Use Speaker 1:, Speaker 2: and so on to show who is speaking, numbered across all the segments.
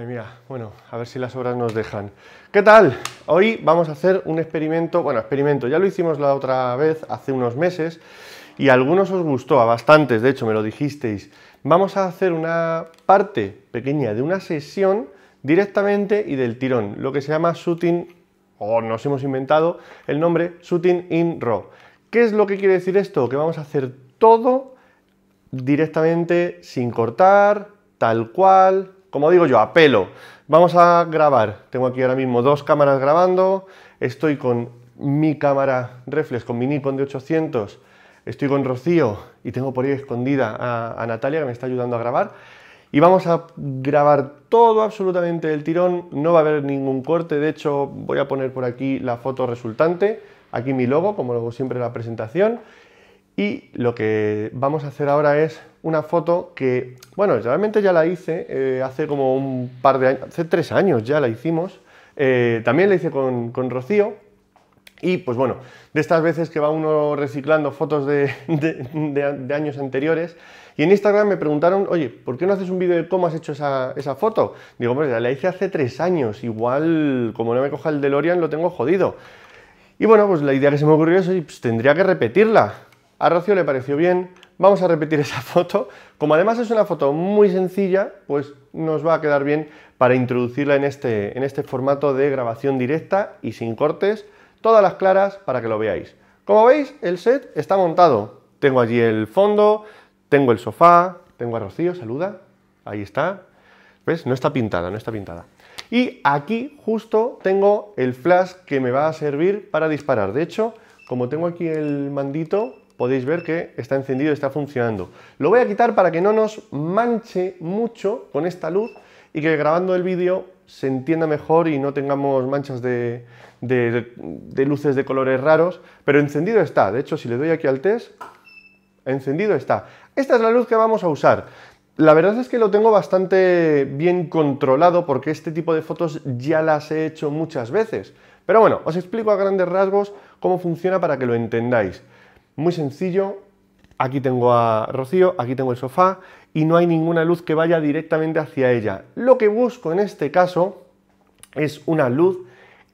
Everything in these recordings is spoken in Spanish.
Speaker 1: mira, bueno, a ver si las obras nos dejan. ¿Qué tal? Hoy vamos a hacer un experimento, bueno, experimento, ya lo hicimos la otra vez, hace unos meses, y a algunos os gustó, a bastantes, de hecho, me lo dijisteis. Vamos a hacer una parte pequeña de una sesión directamente y del tirón, lo que se llama shooting, o nos hemos inventado el nombre, shooting in raw. ¿Qué es lo que quiere decir esto? Que vamos a hacer todo directamente sin cortar, tal cual, como digo yo, a pelo. Vamos a grabar. Tengo aquí ahora mismo dos cámaras grabando. Estoy con mi cámara reflex, con mi Nikon de 800. Estoy con Rocío y tengo por ahí escondida a, Natalia que me está ayudando a grabar. Y vamos a grabar todo absolutamente del tirón. No va a haber ningún corte. De hecho, voy a poner por aquí la foto resultante. Aquí mi logo, como lo siempre en la presentación. Y lo que vamos a hacer ahora es una foto que, bueno, realmente ya la hice eh, hace como un par de años, hace tres años ya la hicimos. Eh, también la hice con, Rocío. Y pues bueno, de estas veces que va uno reciclando fotos de, años anteriores. Y en Instagram me preguntaron, oye, ¿por qué no haces un vídeo de cómo has hecho esa, foto? Digo, ya la hice hace tres años. Igual, como no me coja el DeLorean, lo tengo jodido. Y bueno, pues la idea que se me ocurrió es, pues, tendría que repetirla. A Rocío le pareció bien, vamos a repetir esa foto. Como además es una foto muy sencilla, pues nos va a quedar bien para introducirla en este, en este formato de grabación directa y sin cortes, todas las claras para que lo veáis. Como veis, el set está montado. Tengo allí el fondo, tengo el sofá, tengo a Rocío, saluda, ahí está. ¿Ves? No está pintada, no está pintada. Y aquí justo tengo el flash que me va a servir para disparar. De hecho, como tengo aquí el mandito, podéis ver que está encendido y está funcionando. Lo voy a quitar para que no nos manche mucho con esta luz y que grabando el vídeo se entienda mejor y no tengamos manchas de, luces de colores raros, pero encendido está. De hecho, si le doy aquí al test, encendido está. Esta es la luz que vamos a usar. La verdad es que lo tengo bastante bien controlado porque este tipo de fotos ya las he hecho muchas veces. Pero bueno, os explico a grandes rasgos cómo funciona para que lo entendáis. Muy sencillo, aquí tengo a Rocío, aquí tengo el sofá y no hay ninguna luz que vaya directamente hacia ella. Lo que busco en este caso es una luz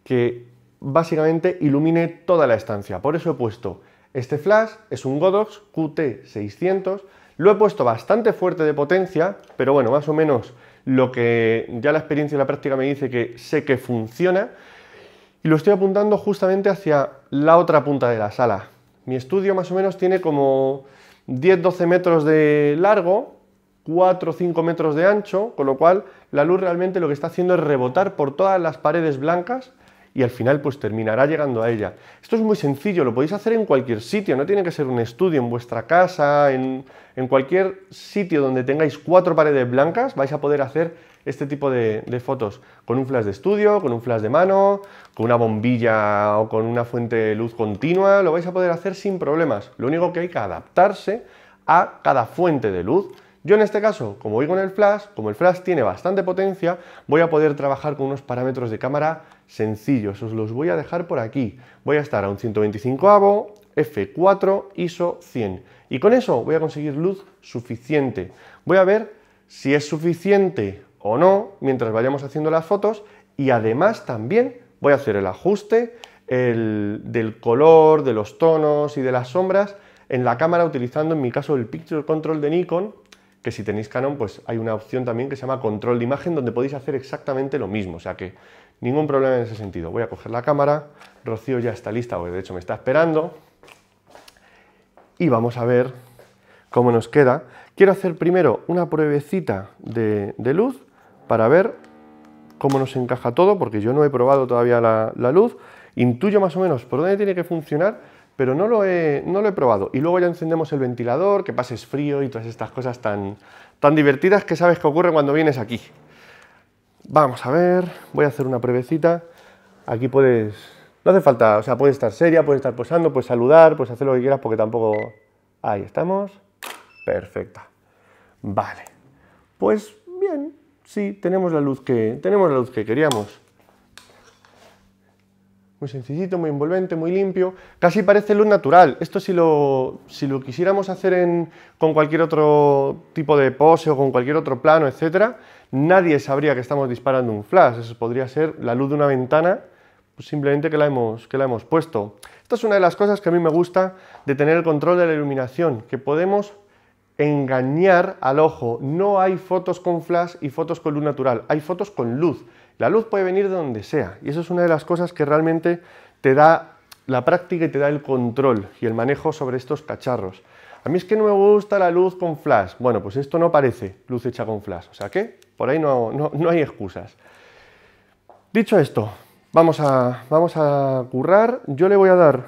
Speaker 1: que básicamente ilumine toda la estancia. Por eso he puesto este flash, es un Godox QT600, lo he puesto bastante fuerte de potencia, pero bueno, más o menos lo que ya la experiencia y la práctica me dice que sé que funciona, y lo estoy apuntando justamente hacia la otra punta de la sala. Mi estudio más o menos tiene como 10-12 metros de largo, 4 5 metros de ancho, con lo cual la luz realmente lo que está haciendo es rebotar por todas las paredes blancas y al final pues terminará llegando a ella. Esto es muy sencillo, lo podéis hacer en cualquier sitio, no tiene que ser un estudio, en vuestra casa, en, cualquier sitio donde tengáis cuatro paredes blancas vais a poder hacer este tipo de, fotos con un flash de estudio, con un flash de mano, con una bombilla o con una fuente de luz continua, lo vais a poder hacer sin problemas. Lo único que hay que adaptarse a cada fuente de luz. Yo en este caso, como voy con el flash, como el flash tiene bastante potencia, voy a poder trabajar con unos parámetros de cámara sencillos. Os los voy a dejar por aquí. Voy a estar a un 125avo, f4, ISO 100. Y con eso voy a conseguir luz suficiente. Voy a ver si es suficiente o no mientras vayamos haciendo las fotos y además también voy a hacer el ajuste del color, de los tonos y de las sombras en la cámara utilizando en mi caso el Picture Control de Nikon que si tenéis Canon, pues hay una opción también que se llama control de imagen, donde podéis hacer exactamente lo mismo, o sea que ningún problema en ese sentido. Voy a coger la cámara, Rocío ya está lista, o de hecho me está esperando, y vamos a ver cómo nos queda. Quiero hacer primero una pruebecita de, luz para ver cómo nos encaja todo, porque yo no he probado todavía la luz, intuyo más o menos por dónde tiene que funcionar, pero no lo, he, lo he probado. Y luego ya encendemos el ventilador, que pases frío y todas estas cosas tan, tan divertidas que sabes que ocurre cuando vienes aquí. Vamos a ver, voy a hacer una pruebecita. Aquí puedes... No hace falta, o sea, puedes estar seria, puedes estar posando, puedes saludar, puedes hacer lo que quieras porque tampoco... Ahí estamos. Perfecta. Vale. Pues bien, sí, tenemos la luz que, tenemos la luz que queríamos muy sencillito, muy envolvente, muy limpio, casi parece luz natural. Esto si lo, si lo quisiéramos hacer con cualquier otro tipo de pose o con cualquier otro plano, etc., nadie sabría que estamos disparando un flash. Eso podría ser la luz de una ventana, pues simplemente que la, hemos, que la hemos puesto. Esta es una de las cosas que a mí me gusta de tener el control de la iluminación, que podemos engañar al ojo. No hay fotos con flash y fotos con luz natural, hay fotos con luz. La luz puede venir de donde sea y eso es una de las cosas que realmente te da la práctica y te da el control y el manejo sobre estos cacharros. A mí es que no me gusta la luz con flash. Bueno, pues esto no parece luz hecha con flash, o sea que por ahí no, no, hay excusas. Dicho esto, vamos a, vamos a currar. Yo le voy a dar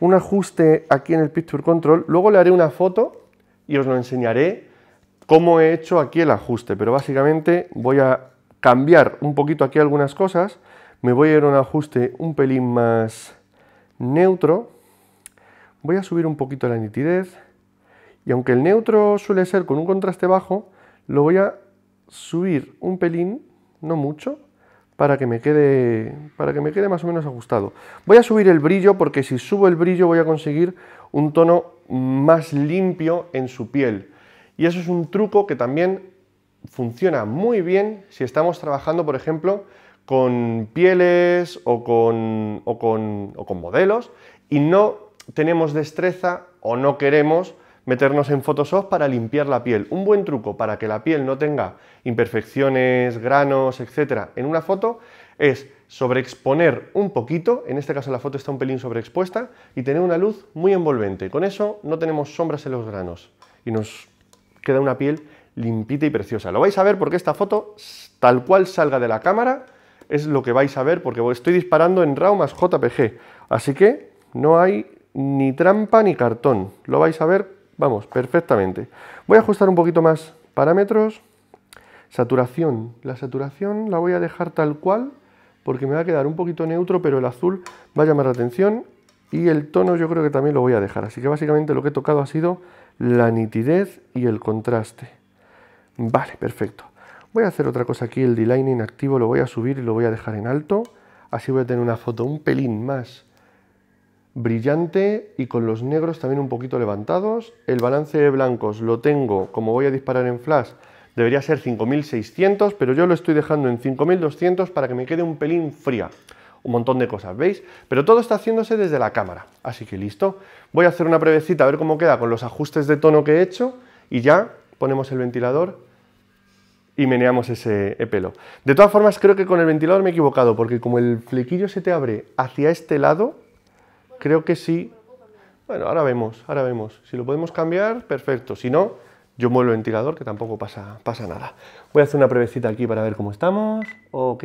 Speaker 1: un ajuste aquí en el Picture Control, luego le haré una foto y os lo enseñaré cómo he hecho aquí el ajuste, pero básicamente voy a cambiar un poquito aquí algunas cosas. Me voy a ir a un ajuste un pelín más neutro. Voy a subir un poquito la nitidez. Y aunque el neutro suele ser con un contraste bajo, lo voy a subir un pelín, no mucho, para que me quede para que me quede más o menos ajustado. Voy a subir el brillo porque si subo el brillo voy a conseguir un tono más limpio en su piel. Y eso es un truco que también funciona muy bien si estamos trabajando, por ejemplo, con pieles o con, modelos y no tenemos destreza o no queremos meternos en Photoshop para limpiar la piel. Un buen truco para que la piel no tenga imperfecciones, granos, etcétera, en una foto es sobreexponer un poquito, en este caso la foto está un pelín sobreexpuesta, y tener una luz muy envolvente. Con eso no tenemos sombras en los granos y nos queda una piel limpita y preciosa. Lo vais a ver porque esta foto, tal cual salga de la cámara, es lo que vais a ver porque estoy disparando en RAW más JPG. Así que no hay ni trampa ni cartón. Lo vais a ver, vamos, perfectamente. Voy a ajustar un poquito más parámetros. Saturación. La saturación la voy a dejar tal cual porque me va a quedar un poquito neutro, pero el azul va a llamar la atención. Y el tono yo creo que también lo voy a dejar. Así que básicamente lo que he tocado ha sido la nitidez y el contraste. Vale, perfecto. Voy a hacer otra cosa aquí, el line inactivo lo voy a subir y lo voy a dejar en alto. Así voy a tener una foto un pelín más brillante y con los negros también un poquito levantados. El balance de blancos lo tengo, como voy a disparar en flash, debería ser 5600, pero yo lo estoy dejando en 5200 para que me quede un pelín fría. Un montón de cosas, ¿veis? Pero todo está haciéndose desde la cámara, así que listo. Voy a hacer una brevecita a ver cómo queda con los ajustes de tono que he hecho y ya ponemos el ventilador y meneamos ese eh, pelo. De todas formas, creo que con el ventilador me he equivocado, porque como el flequillo se te abre hacia este lado, creo que sí. Bueno, ahora vemos, ahora vemos. Si lo podemos cambiar, perfecto. Si no, yo muevo el ventilador, que tampoco pasa, pasa nada. Voy a hacer una prevecita aquí para ver cómo estamos. Ok.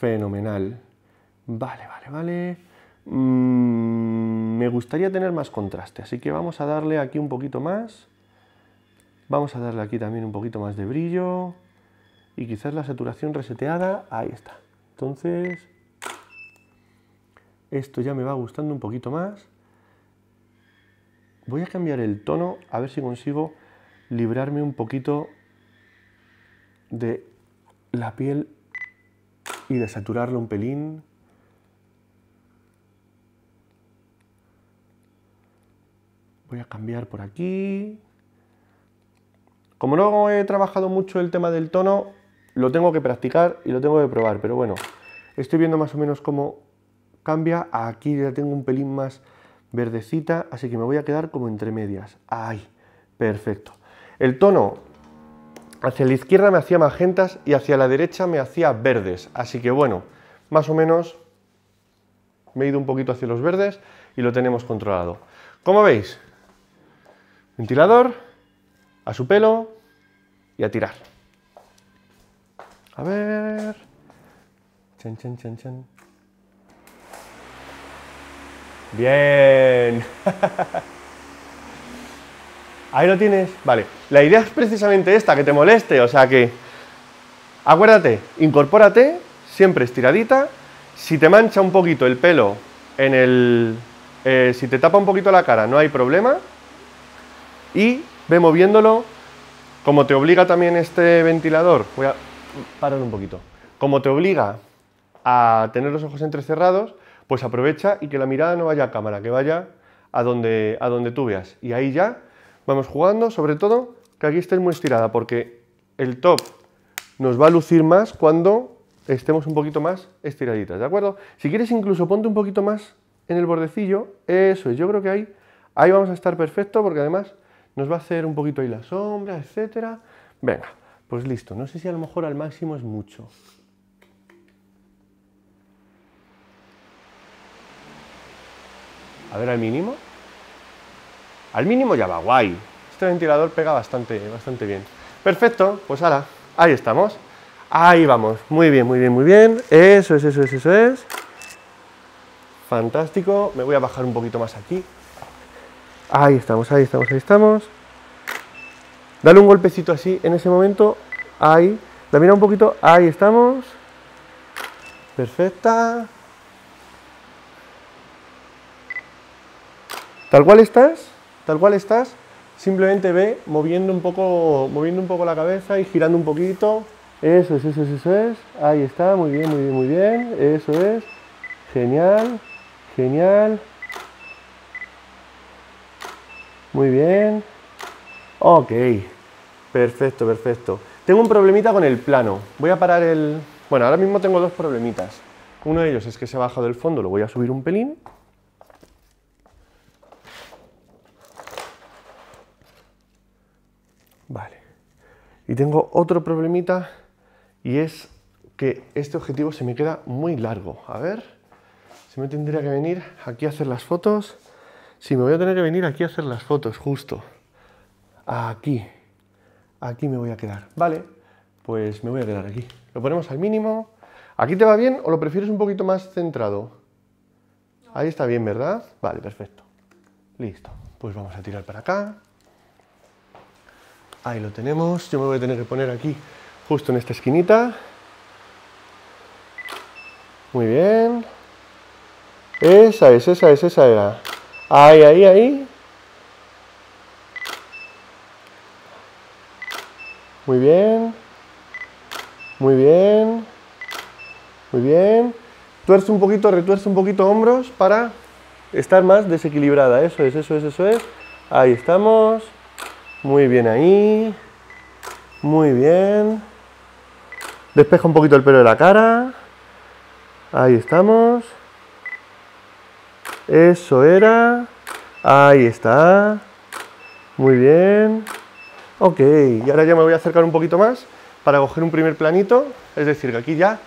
Speaker 1: Fenomenal. Vale, vale, vale. Mmm me gustaría tener más contraste, así que vamos a darle aquí un poquito más. Vamos a darle aquí también un poquito más de brillo. Y quizás la saturación reseteada, ahí está. Entonces, esto ya me va gustando un poquito más. Voy a cambiar el tono, a ver si consigo librarme un poquito de la piel y de saturarlo un pelín. voy a cambiar por aquí. Como no he trabajado mucho el tema del tono, lo tengo que practicar y lo tengo que probar, pero bueno, estoy viendo más o menos cómo cambia. Aquí ya tengo un pelín más verdecita, así que me voy a quedar como entre medias. ¡Ay! Perfecto. El tono hacia la izquierda me hacía magentas y hacia la derecha me hacía verdes, así que bueno, más o menos me he ido un poquito hacia los verdes y lo tenemos controlado. Como veis, Ventilador, a su pelo y a tirar. A ver. Chan, chan, chan, chan. Bien. Ahí lo tienes. Vale. La idea es precisamente esta, que te moleste. O sea que, acuérdate, incorpórate, siempre estiradita. Si te mancha un poquito el pelo en el... Eh, si te tapa un poquito la cara, no hay problema y ve moviéndolo. Como te obliga también este ventilador, voy a parar un poquito. Como te obliga a tener los ojos entrecerrados, pues aprovecha y que la mirada no vaya a cámara, que vaya a donde, a donde tú veas. Y ahí ya vamos jugando, sobre todo que aquí estés muy estirada, porque el top nos va a lucir más cuando estemos un poquito más estiraditas, ¿de acuerdo? Si quieres incluso ponte un poquito más en el bordecillo, eso es, yo creo que ahí, ahí vamos a estar perfecto, porque además nos va a hacer un poquito ahí la sombra, etcétera. Venga, pues listo. No sé si a lo mejor al máximo es mucho. A ver, al mínimo. Al mínimo ya va guay. Este ventilador pega bastante, bastante bien. Perfecto, pues ahora, ahí estamos. Ahí vamos. Muy bien, muy bien, muy bien. Eso es, eso es, eso es. Fantástico. Me voy a bajar un poquito más aquí Ahí estamos, ahí estamos, ahí estamos. Dale un golpecito así en ese momento. Ahí. La mira un poquito. Ahí estamos. Perfecta. Tal cual estás, tal cual estás, simplemente ve moviendo un poco, moviendo un poco la cabeza y girando un poquito. Eso es, eso es, eso es. Ahí está, muy bien, muy bien, muy bien. Eso es. Genial, genial. Muy bien. Ok. Perfecto, perfecto. Tengo un problemita con el plano. Voy a parar el... Bueno, ahora mismo tengo dos problemitas. Uno de ellos es que se ha bajado del fondo, lo voy a subir un pelín. Vale. Y tengo otro problemita y es que este objetivo se me queda muy largo. A ver, se me tendría que venir aquí a hacer las fotos. Si me voy a tener que venir aquí a hacer las fotos, justo. Aquí. Aquí me voy a quedar. Vale, pues me voy a quedar aquí. Lo ponemos al mínimo. ¿Aquí te va bien o lo prefieres un poquito más centrado? Ahí está bien, ¿verdad? Vale, perfecto. Listo. Pues vamos a tirar para acá. Ahí lo tenemos. Yo me voy a tener que poner aquí, justo en esta esquinita. Muy bien. Esa es, esa es, esa era. Ahí, ahí, ahí. Muy bien. Muy bien. Muy bien. Tuerce un poquito, retuerce un poquito hombros para estar más desequilibrada. Eso es, eso es, eso es. Ahí estamos. Muy bien ahí. Muy bien. Despeja un poquito el pelo de la cara. Ahí estamos. Eso era. Ahí está. Muy bien. Ok, y ahora ya me voy a acercar un poquito más para coger un primer planito. Es decir, que aquí ya,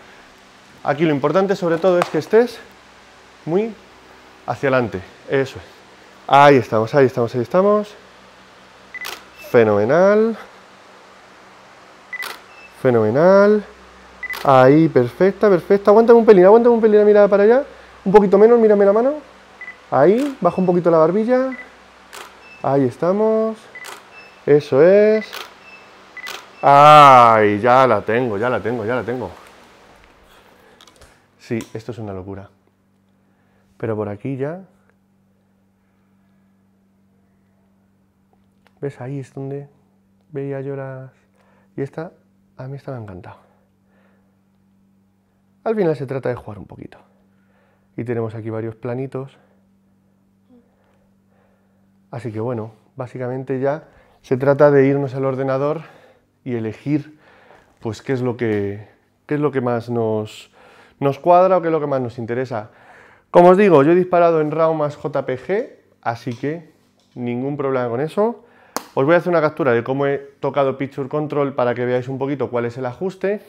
Speaker 1: aquí lo importante sobre todo es que estés muy hacia adelante. Eso es. Ahí estamos, ahí estamos, ahí estamos. Fenomenal. Fenomenal. Ahí, perfecta, perfecta. Aguanta un pelín, Aguanta un pelín la mirada para allá. Un poquito menos, mírame la mano. Ahí, bajo un poquito la barbilla. Ahí estamos. Eso es. ¡Ay! Ya la tengo, ya la tengo, ya la tengo. Sí, esto es una locura. Pero por aquí ya... ¿Ves? Ahí es donde veía lloras. Y esta, a mí esta me ha encantado. Al final se trata de jugar un poquito. Y tenemos aquí varios planitos Así que bueno, básicamente ya se trata de irnos al ordenador y elegir pues qué es lo que, qué es lo que más nos, nos cuadra o qué es lo que más nos interesa. Como os digo, yo he disparado en RAW más JPG, así que ningún problema con eso. Os voy a hacer una captura de cómo he tocado Picture Control para que veáis un poquito cuál es el ajuste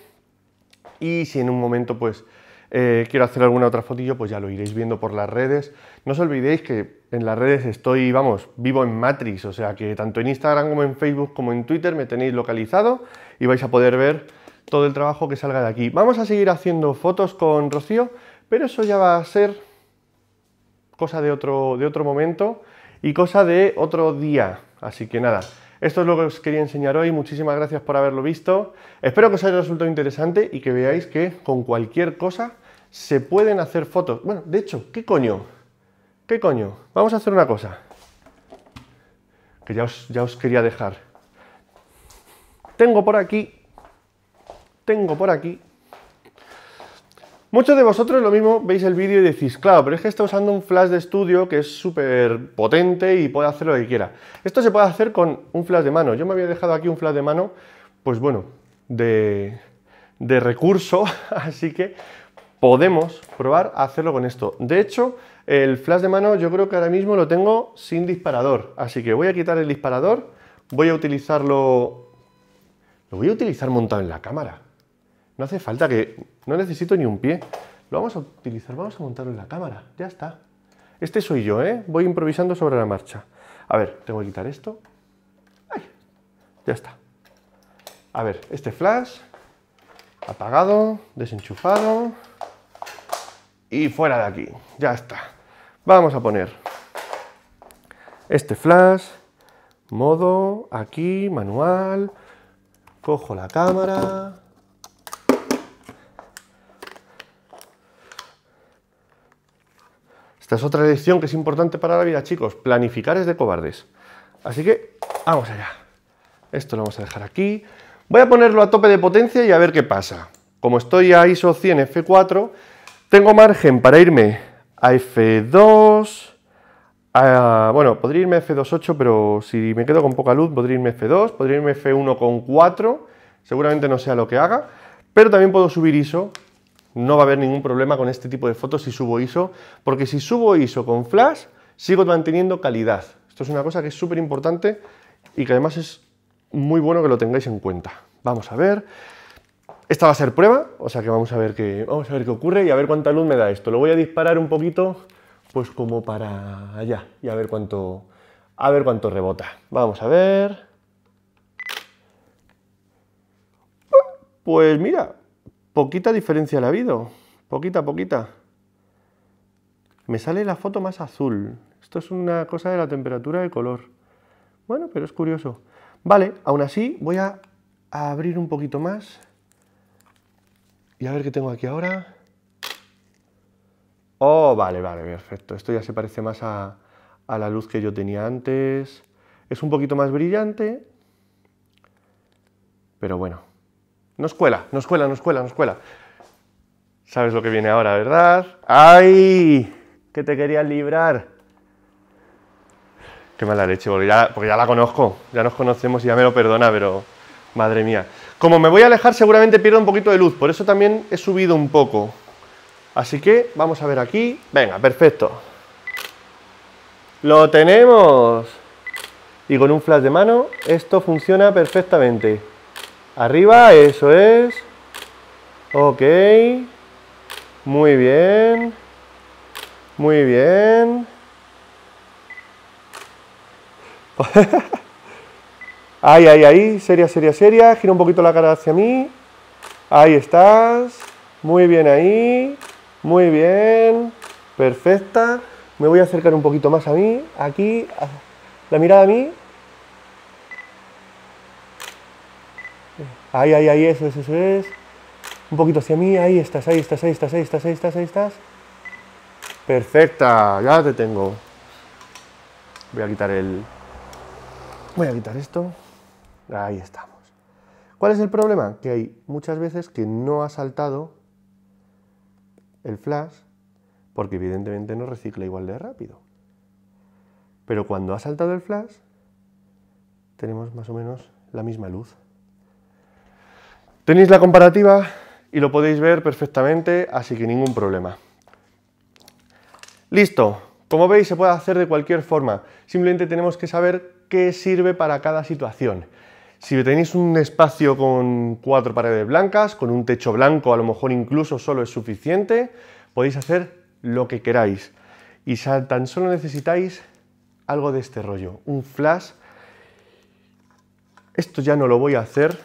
Speaker 1: y si en un momento pues eh, quiero hacer alguna otra fotillo, pues ya lo iréis viendo por las redes. No os olvidéis que en las redes estoy, vamos, vivo en Matrix, o sea que tanto en Instagram como en Facebook como en Twitter me tenéis localizado y vais a poder ver todo el trabajo que salga de aquí. Vamos a seguir haciendo fotos con Rocío, pero eso ya va a ser cosa de otro momento y cosa de otro día. Así que nada, esto es lo que os quería enseñar hoy. Muchísimas gracias por haberlo visto. Espero que os haya resultado interesante y que veáis que con cualquier cosa se pueden hacer fotos. Bueno, de hecho, ¿qué coño? ¿Qué coño? Vamos a hacer una cosa. Que ya os, ya os quería dejar. Tengo por aquí. Tengo por aquí Muchos de vosotros lo mismo veis el vídeo y decís, claro, pero es que está usando un flash de estudio que es súper potente y puede hacer lo que quiera. Esto se puede hacer con un flash de mano. Yo me había dejado aquí un flash de mano, pues bueno, de, de recurso, así que podemos probar a hacerlo con esto. De hecho, el flash de mano yo creo que ahora mismo lo tengo sin disparador, así que voy a quitar el disparador, voy a utilizarlo... Lo voy a utilizar montado en la cámara. No hace falta que... No necesito ni un pie. Lo vamos a utilizar, vamos a montarlo en la cámara. Ya está. Este soy yo, ¿eh? Voy improvisando sobre la marcha. A ver, tengo que quitar esto. ¡Ay! Ya está. A ver, este flash. Apagado, desenchufado. Y fuera de aquí. Ya está. Vamos a poner este flash. Modo, aquí, manual. Cojo la cámara es otra lección que es importante para la vida, chicos. Planificar es de cobardes. Así que vamos allá. Esto lo vamos a dejar aquí. Voy a ponerlo a tope de potencia y a ver qué pasa. Como estoy a ISO 100 F4, tengo margen para irme a F2. bueno, podría irme a F2.8, pero si me quedo con poca luz, podría irme a F2, podría irme a F1.4. Seguramente no sea lo que haga. Pero también puedo subir ISO no va a haber ningún problema con este tipo de fotos si subo ISO, porque si subo ISO con flash, sigo manteniendo calidad. Esto es una cosa que es súper importante y que además es muy bueno que lo tengáis en cuenta. Vamos a ver. Esta va a ser prueba, o sea que vamos a ver qué, vamos a ver qué ocurre y a ver cuánta luz me da esto. Lo voy a disparar un poquito, pues como para allá y a ver cuánto, a ver cuánto rebota. Vamos a ver. Pues mira, Poquita diferencia la ha habido. Poquita, poquita. Me sale la foto más azul. Esto es una cosa de la temperatura de color. Bueno, pero es curioso. Vale, aún así voy a, abrir un poquito más. Y a ver qué tengo aquí ahora. Oh, vale, vale, perfecto. Esto ya se parece más a la luz que yo tenía antes. Es un poquito más brillante. Pero bueno, no escuela, no escuela, no escuela, no escuela. Sabes lo que viene ahora, ¿verdad? ¡Ay! Que te quería librar. Qué mala leche, porque ya, porque ya la conozco. Ya nos conocemos y ya me lo perdona, pero... Madre mía. Como me voy a alejar, seguramente pierdo un poquito de luz. Por eso también he subido un poco. Así que vamos a ver aquí. Venga, perfecto. ¡Lo tenemos! Y con un flash de mano esto funciona perfectamente. Arriba, eso es. Ok. Muy bien. Muy bien. ahí, ahí, ahí. Seria, seria, seria. Gira un poquito la cara hacia mí. Ahí estás. Muy bien ahí. Muy bien. Perfecta. Me voy a acercar un poquito más a mí. Aquí. Ah, la mirada a mí. Ahí, ahí, ahí, eso, es, eso es. Un poquito hacia mí, ahí estás, ahí estás, ahí estás, ahí estás, ahí estás, ahí estás. Perfecta, ya te tengo. Voy a quitar el... Voy a quitar esto. Ahí estamos. ¿Cuál es el problema? Que hay muchas veces que no ha saltado el flash porque evidentemente no recicla igual de rápido. Pero cuando ha saltado el flash, tenemos más o menos la misma luz. Tenéis la comparativa y lo podéis ver perfectamente, así que ningún problema. Listo. Como veis se puede hacer de cualquier forma, simplemente tenemos que saber qué sirve para cada situación. Si tenéis un espacio con cuatro paredes blancas, con un techo blanco, a lo mejor incluso solo es suficiente, podéis hacer lo que queráis. Y tan solo necesitáis algo de este rollo, un flash. Esto ya no lo voy a hacer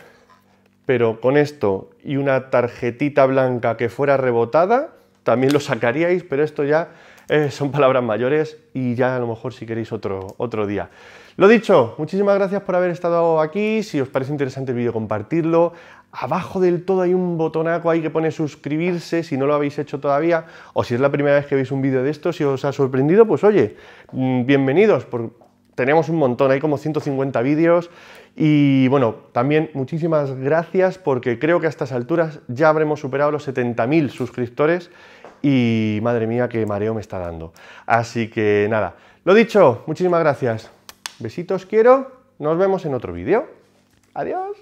Speaker 1: pero con esto y una tarjetita blanca que fuera rebotada, también lo sacaríais, pero esto ya eh, son palabras mayores y ya a lo mejor si queréis otro, otro día. Lo dicho, muchísimas gracias por haber estado aquí, si os parece interesante el vídeo compartirlo, abajo del todo hay un botonaco ahí que pone suscribirse si no lo habéis hecho todavía o si es la primera vez que veis un vídeo de esto, si os ha sorprendido, pues oye, mm, bienvenidos, tenemos un montón, hay como 150 vídeos y bueno, también muchísimas gracias porque creo que a estas alturas ya habremos superado los 70.000 suscriptores y madre mía qué mareo me está dando. Así que nada, lo dicho, muchísimas gracias. Besitos quiero, nos vemos en otro vídeo. Adiós.